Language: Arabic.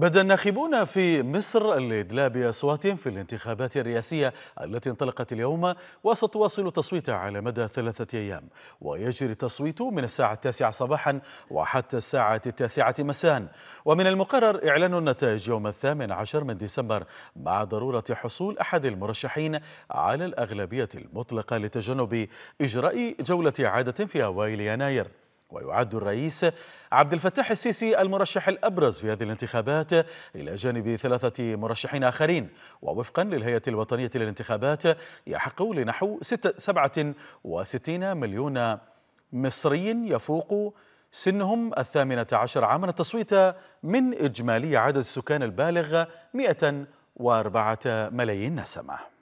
بدا الناخبون في مصر الإدلاء بأصواتهم في الانتخابات الرئاسية التي انطلقت اليوم وستواصل تصويتها على مدى ثلاثة أيام ويجري التصويت من الساعة التاسعة صباحا وحتى الساعة التاسعة مساء ومن المقرر إعلان النتائج يوم الثامن عشر من ديسمبر مع ضرورة حصول أحد المرشحين على الأغلبية المطلقة لتجنب إجراء جولة عادة في أوائل يناير ويعد الرئيس عبد الفتاح السيسي المرشح الأبرز في هذه الانتخابات إلى جانب ثلاثة مرشحين آخرين ووفقا للهيئة الوطنية للانتخابات يحق لنحو 67 مليون مصري يفوق سنهم الثامنة عشر عاما التصويت من إجمالي عدد السكان البالغ 104 ملايين نسمة